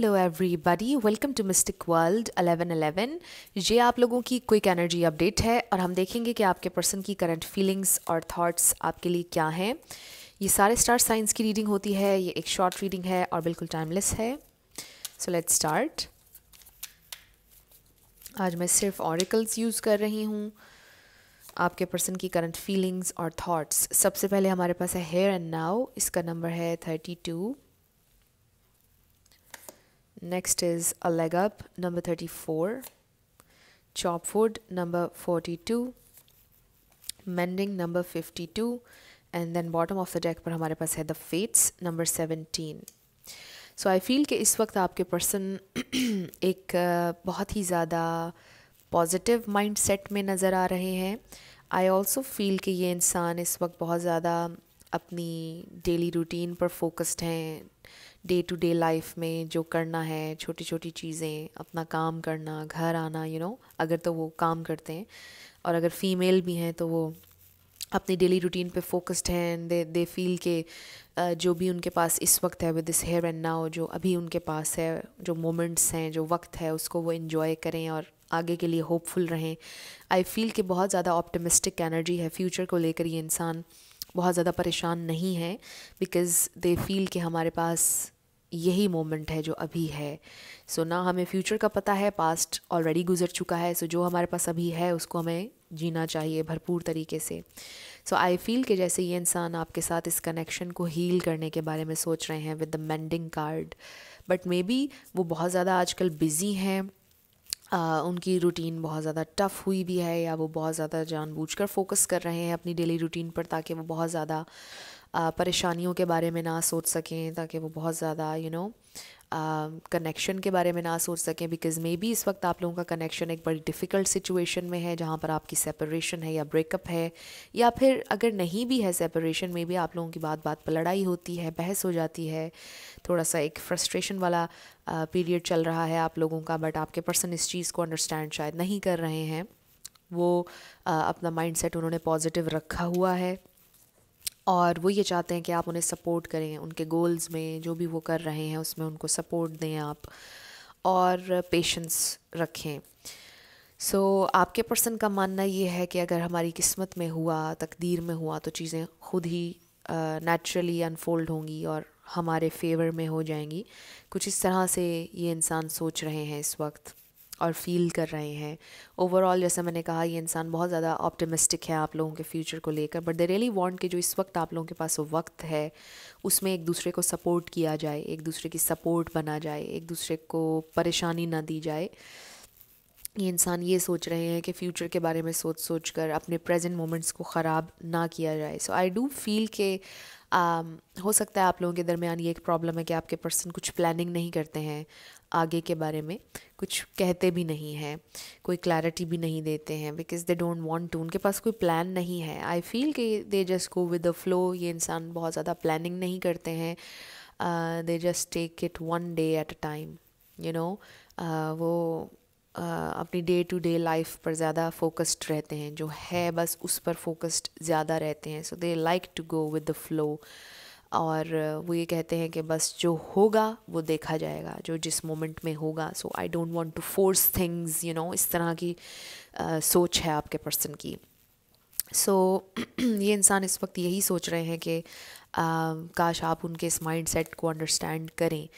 Hello everybody welcome to mystic world 1111 ये आप लोगों की क्विक एनर्जी अपडेट है और हम देखेंगे कि आपके पर्सन की करंट फीलिंग्स और थॉट्स आपके लिए क्या हैं ये सारे स्टार साइंस की रीडिंग होती है ये एक शॉर्ट रीडिंग है और बिल्कुल टाइमलेस है सो लेट्स स्टार्ट आज मैं सिर्फ ऑरिकल्स यूज़ कर रही हूँ आपके पर्सन की करंट फीलिंग्स और थाट्स सबसे पहले हमारे पास है हेयर एंड नाउ इसका नंबर है thirty two next is a leg up number thirty four chop food number forty two 42. Number fifty two and then bottom of the deck पर हमारे पास है the fates number seventeen so I feel कि इस वक्त आपके person एक uh, बहुत ही ज़्यादा पॉजिटिव माइंड सेट में नज़र आ रहे हैं आई ऑल्सो फील कि ये इंसान इस वक्त बहुत ज़्यादा अपनी डेली रूटीन पर फोकस्ड हैं डे टू डे लाइफ में जो करना है छोटी छोटी चीज़ें अपना काम करना घर आना यू you नो know, अगर तो वो काम करते हैं और अगर फीमेल भी हैं तो वो अपनी डेली रूटीन पे फोकस्ड हैं दे दे फील के जो भी उनके पास इस वक्त है with this here and now जो अभी उनके पास है जो मोमेंट्स हैं जो वक्त है उसको वो इन्जॉय करें और आगे के लिए होपफुल रहें आई फील कि बहुत ज़्यादा ऑप्टिमिस्टिक एनर्जी है फ्यूचर को लेकर ये इंसान बहुत ज़्यादा परेशान नहीं हैं बिकॉज़ दे फील कि हमारे पास यही मोमेंट है जो अभी है सो so, ना हमें फ्यूचर का पता है पास्ट ऑलरेडी गुजर चुका है सो so, जो हमारे पास अभी है उसको हमें जीना चाहिए भरपूर तरीके से सो आई फील कि जैसे ये इंसान आपके साथ इस कनेक्शन को हील करने के बारे में सोच रहे हैं with the mending card but maybe वो बहुत ज़्यादा आजकल बिज़ी हैं आ, उनकी रूटीन बहुत ज़्यादा टफ़ हुई भी है या वो बहुत ज़्यादा जानबूझकर फोकस कर रहे हैं अपनी डेली रूटीन पर ताकि वो बहुत ज़्यादा परेशानियों के बारे में ना सोच सकें ताकि वो बहुत ज़्यादा यू नो कनेक्शन um, के बारे में ना सोच सकें बिकॉज मे बी इस वक्त आप लोगों का कनेक्शन एक बड़ी डिफ़िकल्ट सिचुएशन में है जहाँ पर आपकी सेपरेशन है या ब्रेकअप है या फिर अगर नहीं भी है सेपरेशन में भी आप लोगों की बात बात पर लड़ाई होती है बहस हो जाती है थोड़ा सा एक फ्रस्ट्रेशन वाला पीरियड uh, चल रहा है आप लोगों का बट आपके पर्सन इस चीज़ को अंडरस्टैंड शायद नहीं कर रहे हैं वो आ, uh, अपना माइंड उन्होंने पॉजिटिव रखा हुआ है और वो ये चाहते हैं कि आप उन्हें सपोर्ट करें उनके गोल्स में जो भी वो कर रहे हैं उसमें उनको सपोर्ट दें आप और पेशेंस रखें सो so, आपके पर्सन का मानना ये है कि अगर हमारी किस्मत में हुआ तकदीर में हुआ तो चीज़ें खुद ही नेचुरली अनफोल्ड होंगी और हमारे फेवर में हो जाएंगी कुछ इस तरह से ये इंसान सोच रहे हैं इस वक्त और फील कर रहे हैं ओवरऑल जैसा मैंने कहा ये इंसान बहुत ज़्यादा ऑप्टिमिस्टिक है आप लोगों के फ्यूचर को लेकर बट दे रियली वांट कि जो इस वक्त आप लोगों के पास वक्त है उसमें एक दूसरे को सपोर्ट किया जाए एक दूसरे की सपोर्ट बना जाए एक दूसरे को परेशानी ना दी जाए ये इंसान ये सोच रहे हैं कि फ्यूचर के बारे में सोच सोच कर अपने प्रेजेंट मोमेंट्स को ख़राब ना किया जाए सो आई डू फील के हो सकता है आप लोगों के दरमियान ये एक प्रॉब्लम है कि आपके पर्सन कुछ प्लानिंग नहीं करते हैं आगे के बारे में कुछ कहते भी नहीं हैं कोई क्लैरिटी भी नहीं देते हैं because they don't want to उनके पास कोई प्लान नहीं है आई फील कि they just go with the flow ये इंसान बहुत ज़्यादा प्लानिंग नहीं करते हैं they just take it one day at a time you know वो Uh, अपनी डे टू डे लाइफ पर ज़्यादा फोकस्ड रहते हैं जो है बस उस पर फोकस्ड ज़्यादा रहते हैं so they like to go with the flow और वो ये कहते हैं कि बस जो होगा वो देखा जाएगा जो जिस मोमेंट में होगा so I don't want to force things you know इस तरह की आ, सोच है आपके पर्सन की सो so, ये इंसान इस वक्त यही सोच रहे हैं कि काश um, आप उनके इस माइंड सेट को अंडरस्टैंड करें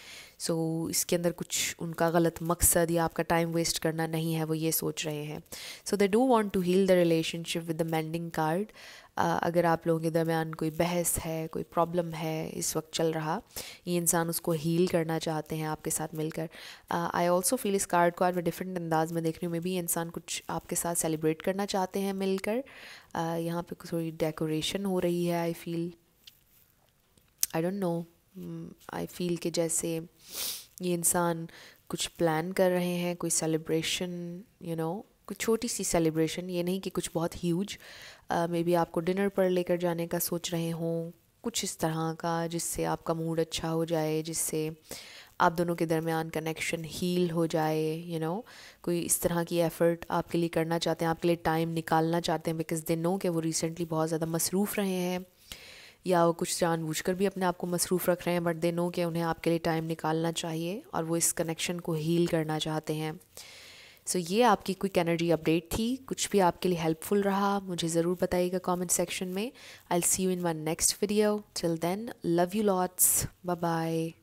सो so, इसके अंदर कुछ उनका गलत मकसद या आपका टाइम वेस्ट करना नहीं है वो ये सोच रहे हैं so they do want to heal the relationship with the mending card अगर आप लोगों के दरमियान कोई बहस है कोई प्रॉब्लम है इस वक्त चल रहा ये इंसान उसको हील करना चाहते हैं आपके साथ मिलकर आई ऑल्सो फील इस कार्ड को आज मैं डिफरेंट अंदाज में देख रही हूँ मे बी इंसान कुछ आपके साथ सेलिब्रेट करना चाहते हैं मिलकर uh, यहाँ पे थोड़ी डेकोरेशन हो रही है I feel I don't know I feel कि जैसे ये इंसान कुछ प्लान कर रहे हैं कोई सेलिब्रेशन यू नो कुछ छोटी सी सेलिब्रेशन ये नहीं कि कुछ बहुत ह्यूज मे बी आपको डिनर पर लेकर जाने का सोच रहे हों कुछ इस तरह का जिससे आपका मूड अच्छा हो जाए जिससे आप दोनों के दरमियान कनेक्शन हील हो जाए यू you नो know? कोई इस तरह की एफ़र्ट आपके लिए करना चाहते हैं आपके लिए टाइम निकालना चाहते हैं बिकॉज़ दे नो वो रिसेंटली बहुत ज़्यादा मसरूफ़ रहे हैं या वो कुछ जानबूझ भी अपने आप को मसरूफ़ रख रहे हैं बट दे नो कि उन्हें आपके लिए टाइम निकालना चाहिए और वो इस कनेक्शन को हील करना चाहते हैं सो so, ये आपकी क्विक एनर्जी अपडेट थी कुछ भी आपके लिए हेल्पफुल रहा मुझे ज़रूर बताइएगा कमेंट सेक्शन में I see you in my next video till then love you lots bye bye